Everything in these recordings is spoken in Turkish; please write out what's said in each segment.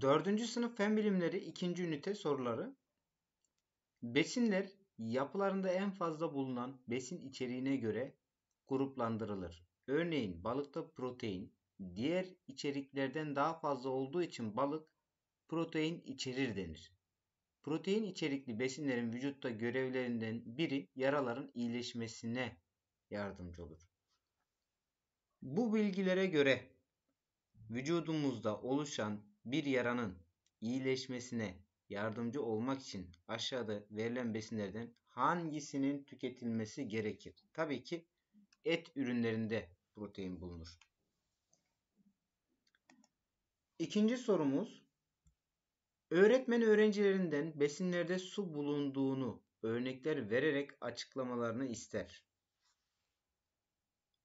4. sınıf fen bilimleri 2. ünite soruları. Besinler yapılarında en fazla bulunan besin içeriğine göre gruplandırılır. Örneğin balıkta protein diğer içeriklerden daha fazla olduğu için balık protein içerir denir. Protein içerikli besinlerin vücutta görevlerinden biri yaraların iyileşmesine yardımcı olur. Bu bilgilere göre vücudumuzda oluşan bir yaranın iyileşmesine yardımcı olmak için aşağıda verilen besinlerden hangisinin tüketilmesi gerekir? Tabii ki et ürünlerinde protein bulunur. İkinci sorumuz öğretmen öğrencilerinden besinlerde su bulunduğunu örnekler vererek açıklamalarını ister.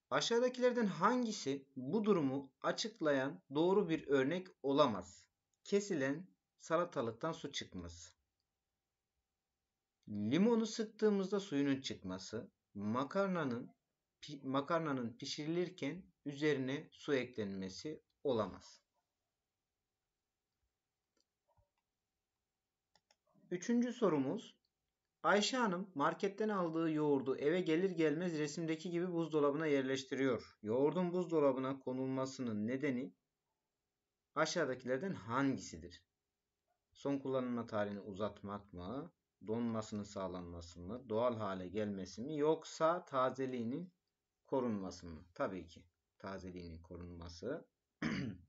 Aşağıdakilerden hangisi bu durumu açıklayan doğru bir örnek olamaz? Kesilen salatalıktan su çıkması. Limonu sıktığımızda suyunun çıkması, makarnanın makarnanın pişirilirken üzerine su eklenmesi olamaz. Üçüncü sorumuz Ayşe Hanım marketten aldığı yoğurdu eve gelir gelmez resimdeki gibi buzdolabına yerleştiriyor. Yoğurdun buzdolabına konulmasının nedeni aşağıdakilerden hangisidir? Son kullanılma tarihini uzatmak mı? Donmasının sağlanması mı? Doğal hale gelmesi mi? Yoksa tazeliğinin korunması mı? Tabii ki tazeliğinin korunması.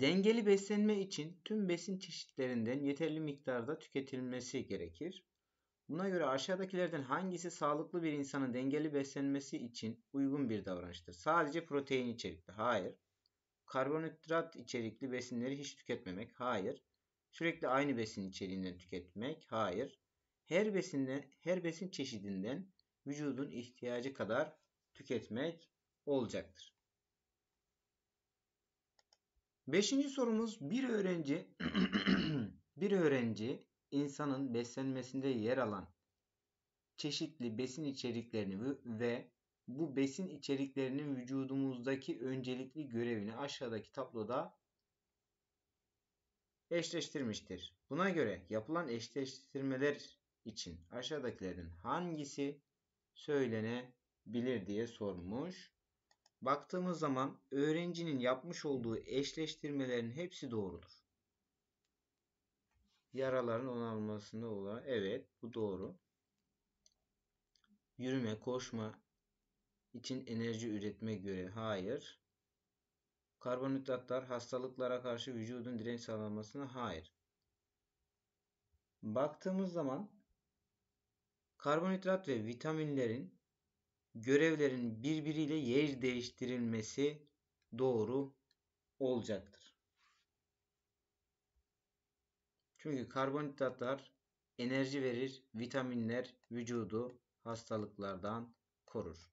Dengeli beslenme için tüm besin çeşitlerinden yeterli miktarda tüketilmesi gerekir. Buna göre aşağıdakilerden hangisi sağlıklı bir insanın dengeli beslenmesi için uygun bir davranıştır? Sadece protein içerikli. Hayır. Karbonhidrat içerikli besinleri hiç tüketmemek. Hayır. Sürekli aynı besin içeriğinden tüketmek. Hayır. Her besinden, her besin çeşidinden vücudun ihtiyacı kadar tüketmek olacaktır. Beşinci sorumuz bir öğrenci bir öğrenci insanın beslenmesinde yer alan çeşitli besin içeriklerini ve bu besin içeriklerinin vücudumuzdaki öncelikli görevini aşağıdaki tabloda eşleştirmiştir. Buna göre yapılan eşleştirmeler için aşağıdakilerin hangisi söylenebilir diye sormuş. Baktığımız zaman öğrencinin yapmış olduğu eşleştirmelerin hepsi doğrudur. Yaraların onarılmasında olan evet bu doğru. Yürüme, koşma için enerji üretme göre hayır. Karbonhidratlar hastalıklara karşı vücudun direnç sağlamasına hayır. Baktığımız zaman karbonhidrat ve vitaminlerin görevlerin birbiriyle yer değiştirilmesi doğru olacaktır. Çünkü karbonhidratlar enerji verir, vitaminler vücudu hastalıklardan korur.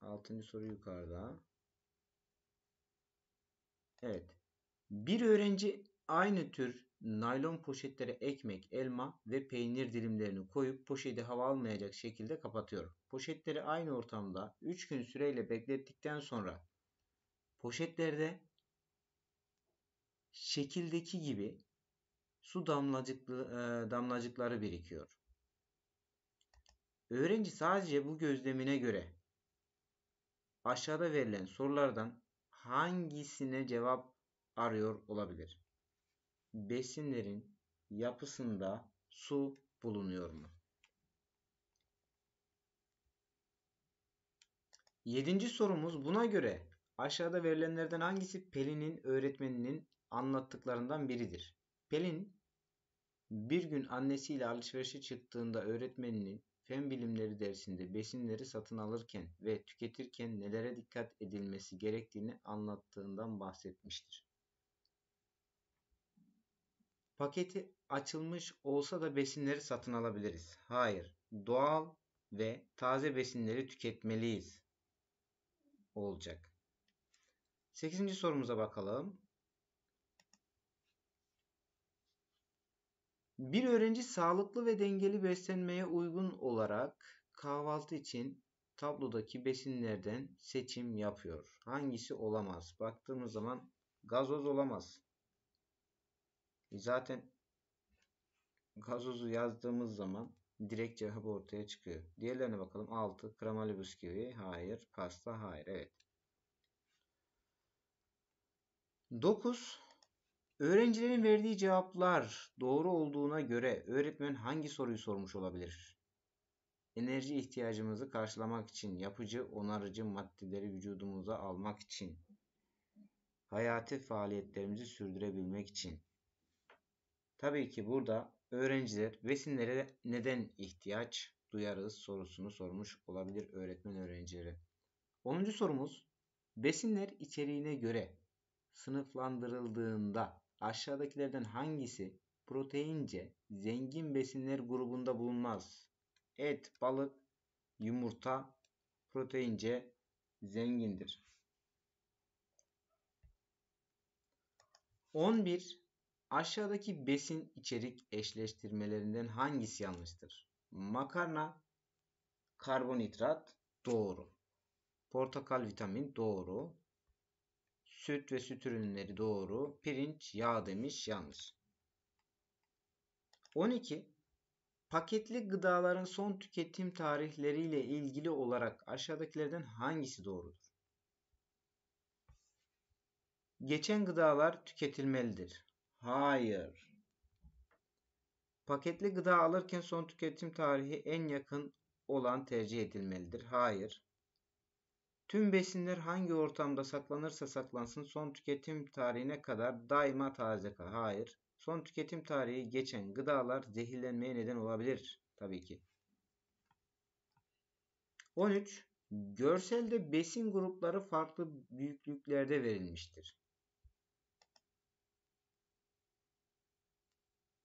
Altıncı soru yukarıda. Evet. Bir öğrenci aynı tür Naylon poşetlere ekmek, elma ve peynir dilimlerini koyup poşeti hava almayacak şekilde kapatıyorum. Poşetleri aynı ortamda 3 gün süreyle beklettikten sonra poşetlerde şekildeki gibi su damlacıklı, e, damlacıkları birikiyor. Öğrenci sadece bu gözlemine göre aşağıda verilen sorulardan hangisine cevap arıyor olabilir? besinlerin yapısında su bulunuyor mu? Yedinci sorumuz buna göre aşağıda verilenlerden hangisi Pelin'in öğretmeninin anlattıklarından biridir? Pelin bir gün annesiyle alışverişe çıktığında öğretmeninin fen bilimleri dersinde besinleri satın alırken ve tüketirken nelere dikkat edilmesi gerektiğini anlattığından bahsetmiştir. Paketi açılmış olsa da besinleri satın alabiliriz. Hayır. Doğal ve taze besinleri tüketmeliyiz. Olacak. 8. sorumuza bakalım. Bir öğrenci sağlıklı ve dengeli beslenmeye uygun olarak kahvaltı için tablodaki besinlerden seçim yapıyor. Hangisi olamaz? Baktığımız zaman gazoz olamaz. E, zaten gazozu yazdığımız zaman direkt cevap ortaya çıkıyor. Diğerlerine bakalım. 6. Kremalı bisküvi. Hayır. Pasta. Hayır. Evet. 9. Öğrencilerin verdiği cevaplar doğru olduğuna göre öğretmen hangi soruyu sormuş olabilir? Enerji ihtiyacımızı karşılamak için yapıcı, onarıcı maddeleri vücudumuza almak için hayati faaliyetlerimizi sürdürebilmek için Tabii ki burada öğrenciler besinlere neden ihtiyaç duyarız sorusunu sormuş olabilir öğretmen öğrencileri. 10. sorumuz besinler içeriğine göre sınıflandırıldığında aşağıdakilerden hangisi proteince zengin besinler grubunda bulunmaz? Et, balık, yumurta proteince zengindir. 11 Aşağıdaki besin içerik eşleştirmelerinden hangisi yanlıştır? Makarna karbonhidrat doğru. Portakal vitamin doğru. Süt ve süt ürünleri doğru. Pirinç yağ demiş yanlış. 12. Paketli gıdaların son tüketim tarihleriyle ilgili olarak aşağıdakilerden hangisi doğrudur? Geçen gıdalar tüketilmelidir. Hayır. Paketli gıda alırken son tüketim tarihi en yakın olan tercih edilmelidir. Hayır. Tüm besinler hangi ortamda saklanırsa saklansın son tüketim tarihine kadar daima taze kalır. Hayır. Son tüketim tarihi geçen gıdalar zehirlenmeye neden olabilir tabii ki. 13. Görselde besin grupları farklı büyüklüklerde verilmiştir.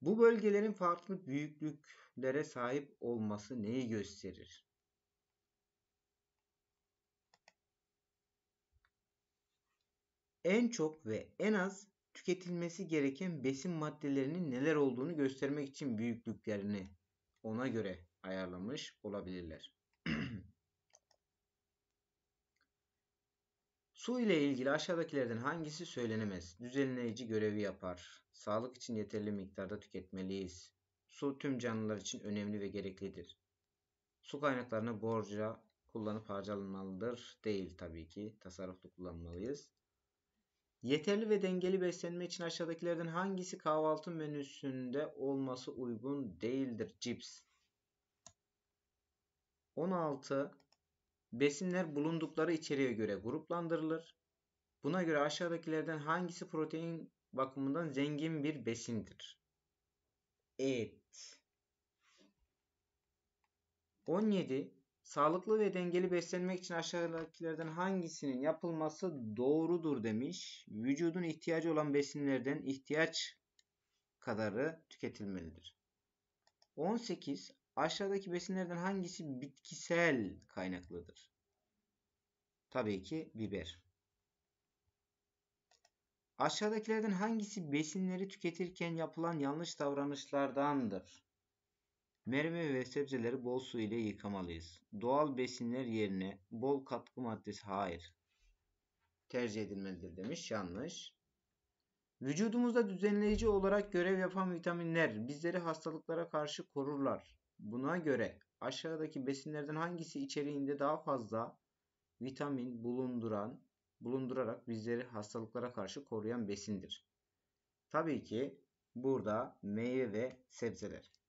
Bu bölgelerin farklı büyüklüklere sahip olması neyi gösterir? En çok ve en az tüketilmesi gereken besin maddelerinin neler olduğunu göstermek için büyüklüklerini ona göre ayarlamış olabilirler. Su ile ilgili aşağıdakilerden hangisi söylenemez? Düzenleyici görevi yapar. Sağlık için yeterli miktarda tüketmeliyiz. Su tüm canlılar için önemli ve gereklidir. Su kaynaklarını borca kullanıp harcanmalıdır. Değil tabii ki. Tasarruflu kullanmalıyız. Yeterli ve dengeli beslenme için aşağıdakilerden hangisi kahvaltı menüsünde olması uygun değildir? Cips. 16 Besinler bulundukları içeriğe göre gruplandırılır. Buna göre aşağıdakilerden hangisi protein bakımından zengin bir besindir? Et. 17. Sağlıklı ve dengeli beslenmek için aşağıdakilerden hangisinin yapılması doğrudur demiş. Vücudun ihtiyacı olan besinlerden ihtiyaç kadarı tüketilmelidir. 18. Aşağıdaki besinlerden hangisi bitkisel kaynaklıdır? Tabii ki biber. Aşağıdakilerden hangisi besinleri tüketirken yapılan yanlış davranışlardandır? Mermi ve sebzeleri bol su ile yıkamalıyız. Doğal besinler yerine bol katkı maddesi hayır. Tercih edilmelidir demiş. Yanlış. Vücudumuzda düzenleyici olarak görev yapan vitaminler bizleri hastalıklara karşı korurlar. Buna göre aşağıdaki besinlerden hangisi içeriğinde daha fazla vitamin bulunduran bulundurarak bizleri hastalıklara karşı koruyan besindir? Tabii ki burada meyve ve sebzeler.